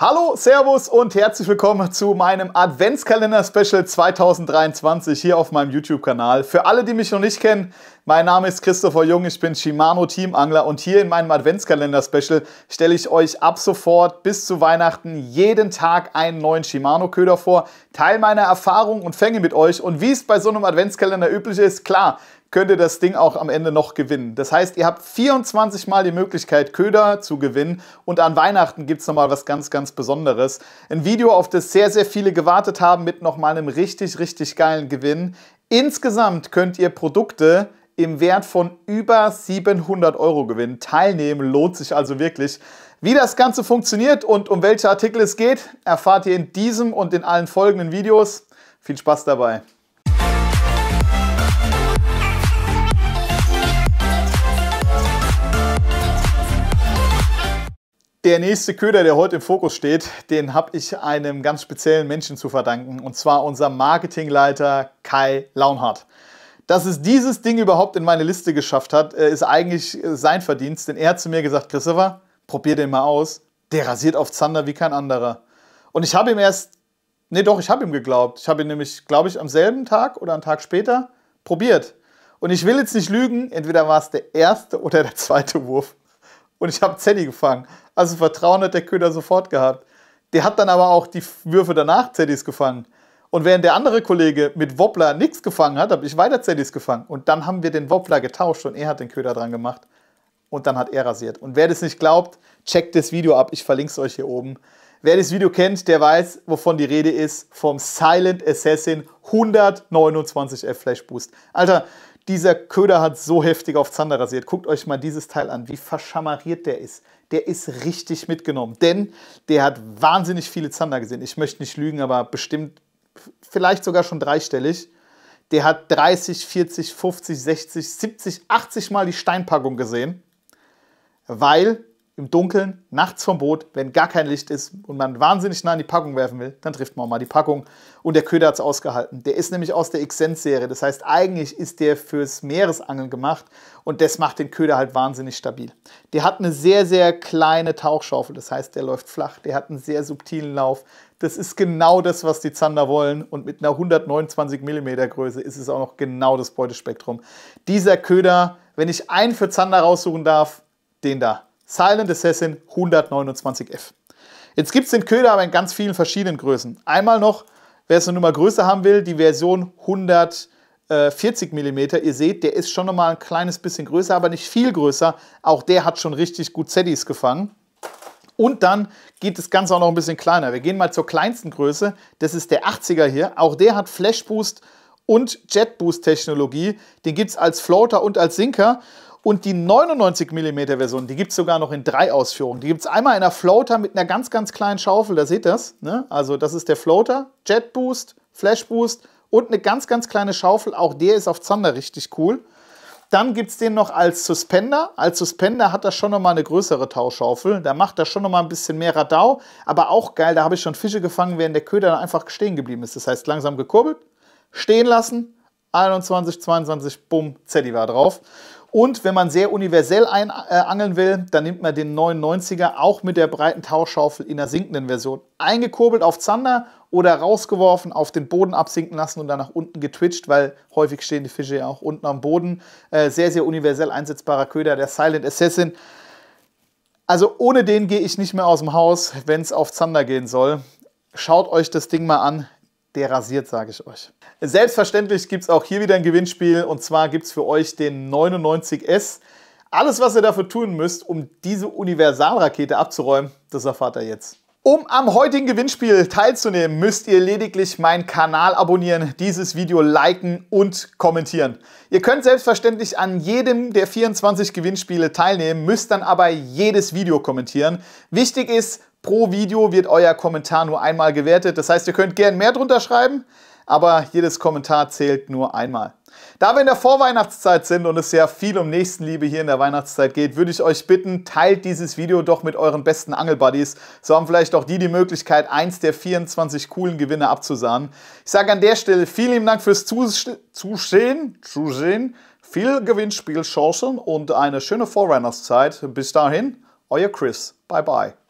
Hallo, Servus und herzlich willkommen zu meinem Adventskalender-Special 2023 hier auf meinem YouTube-Kanal. Für alle, die mich noch nicht kennen, mein Name ist Christopher Jung, ich bin Shimano Teamangler und hier in meinem Adventskalender-Special stelle ich euch ab sofort bis zu Weihnachten jeden Tag einen neuen Shimano-Köder vor, Teil meiner Erfahrung und Fänge mit euch. Und wie es bei so einem Adventskalender üblich ist, klar, könnt ihr das Ding auch am Ende noch gewinnen. Das heißt, ihr habt 24 Mal die Möglichkeit, Köder zu gewinnen und an Weihnachten gibt es nochmal was ganz, ganz Besonderes. Ein Video, auf das sehr, sehr viele gewartet haben mit nochmal einem richtig, richtig geilen Gewinn. Insgesamt könnt ihr Produkte im Wert von über 700 Euro gewinnen. Teilnehmen lohnt sich also wirklich. Wie das Ganze funktioniert und um welche Artikel es geht, erfahrt ihr in diesem und in allen folgenden Videos. Viel Spaß dabei! Der nächste Köder, der heute im Fokus steht, den habe ich einem ganz speziellen Menschen zu verdanken, und zwar unserem Marketingleiter Kai Launhardt. Dass es dieses Ding überhaupt in meine Liste geschafft hat, äh, ist eigentlich äh, sein Verdienst, denn er hat zu mir gesagt, Christopher, probier den mal aus, der rasiert auf Zander wie kein anderer. Und ich habe ihm erst, nee doch, ich habe ihm geglaubt. Ich habe ihn nämlich, glaube ich, am selben Tag oder einen Tag später probiert. Und ich will jetzt nicht lügen, entweder war es der erste oder der zweite Wurf und ich habe Zeddy gefangen. Also Vertrauen hat der Köder sofort gehabt. Der hat dann aber auch die Würfe danach Zeddys gefangen. Und während der andere Kollege mit Wobbler nichts gefangen hat, habe ich weiter Zeddys gefangen. Und dann haben wir den Wobbler getauscht und er hat den Köder dran gemacht. Und dann hat er rasiert. Und wer das nicht glaubt, checkt das Video ab. Ich verlinke es euch hier oben. Wer das Video kennt, der weiß, wovon die Rede ist. Vom Silent Assassin 129 F Flash Boost. Alter, dieser Köder hat so heftig auf Zander rasiert. Guckt euch mal dieses Teil an, wie verschammeriert der ist. Der ist richtig mitgenommen, denn der hat wahnsinnig viele Zander gesehen. Ich möchte nicht lügen, aber bestimmt, vielleicht sogar schon dreistellig. Der hat 30, 40, 50, 60, 70, 80 Mal die Steinpackung gesehen, weil im Dunkeln, nachts vom Boot, wenn gar kein Licht ist und man wahnsinnig nah an die Packung werfen will, dann trifft man mal die Packung. Und der Köder hat es ausgehalten. Der ist nämlich aus der Xen-Serie. Das heißt, eigentlich ist der fürs Meeresangeln gemacht und das macht den Köder halt wahnsinnig stabil. Der hat eine sehr, sehr kleine Tauchschaufel. Das heißt, der läuft flach. Der hat einen sehr subtilen Lauf. Das ist genau das, was die Zander wollen. Und mit einer 129 mm Größe ist es auch noch genau das Beutespektrum. Dieser Köder, wenn ich einen für Zander raussuchen darf, den da Silent Assassin 129F. Jetzt gibt es den Köder aber in ganz vielen verschiedenen Größen. Einmal noch, wer es eine Nummer größer haben will, die Version 140 mm. Ihr seht, der ist schon nochmal ein kleines bisschen größer, aber nicht viel größer. Auch der hat schon richtig gut Zeddies gefangen. Und dann geht das Ganze auch noch ein bisschen kleiner. Wir gehen mal zur kleinsten Größe. Das ist der 80er hier. Auch der hat Flashboost und jetboost technologie Den gibt es als Floater und als Sinker. Und die 99 mm Version, die gibt es sogar noch in drei Ausführungen. Die gibt es einmal in einer Floater mit einer ganz, ganz kleinen Schaufel, da seht ihr das. Ne? Also das ist der Floater, JetBoost, FlashBoost und eine ganz, ganz kleine Schaufel. Auch der ist auf Zander richtig cool. Dann gibt es den noch als Suspender. Als Suspender hat er schon nochmal eine größere Tauschaufel. Da macht er schon nochmal ein bisschen mehr Radau. Aber auch geil, da habe ich schon Fische gefangen, während der Köder einfach stehen geblieben ist. Das heißt, langsam gekurbelt, stehen lassen, 21, 22, bumm, Zeddy war drauf. Und wenn man sehr universell ein, äh, angeln will, dann nimmt man den 99er auch mit der breiten Tauschschaufel in der sinkenden Version. Eingekurbelt auf Zander oder rausgeworfen, auf den Boden absinken lassen und dann nach unten getwitcht, weil häufig stehen die Fische ja auch unten am Boden. Äh, sehr, sehr universell einsetzbarer Köder, der Silent Assassin. Also ohne den gehe ich nicht mehr aus dem Haus, wenn es auf Zander gehen soll. Schaut euch das Ding mal an der rasiert, sage ich euch. Selbstverständlich gibt es auch hier wieder ein Gewinnspiel und zwar gibt es für euch den 99S. Alles, was ihr dafür tun müsst, um diese Universalrakete abzuräumen, das erfahrt ihr jetzt. Um am heutigen Gewinnspiel teilzunehmen, müsst ihr lediglich meinen Kanal abonnieren, dieses Video liken und kommentieren. Ihr könnt selbstverständlich an jedem der 24 Gewinnspiele teilnehmen, müsst dann aber jedes Video kommentieren. Wichtig ist, pro Video wird euer Kommentar nur einmal gewertet. Das heißt, ihr könnt gern mehr drunter schreiben, aber jedes Kommentar zählt nur einmal. Da wir in der Vorweihnachtszeit sind und es ja viel um Nächstenliebe hier in der Weihnachtszeit geht, würde ich euch bitten, teilt dieses Video doch mit euren besten Angelbuddies. So haben vielleicht auch die die Möglichkeit, eins der 24 coolen Gewinne abzusahnen. Ich sage an der Stelle vielen lieben Dank fürs Zusehen. Zusehen. Viel Gewinnspielchancen und eine schöne Vorweihnachtszeit. Bis dahin, euer Chris. Bye bye.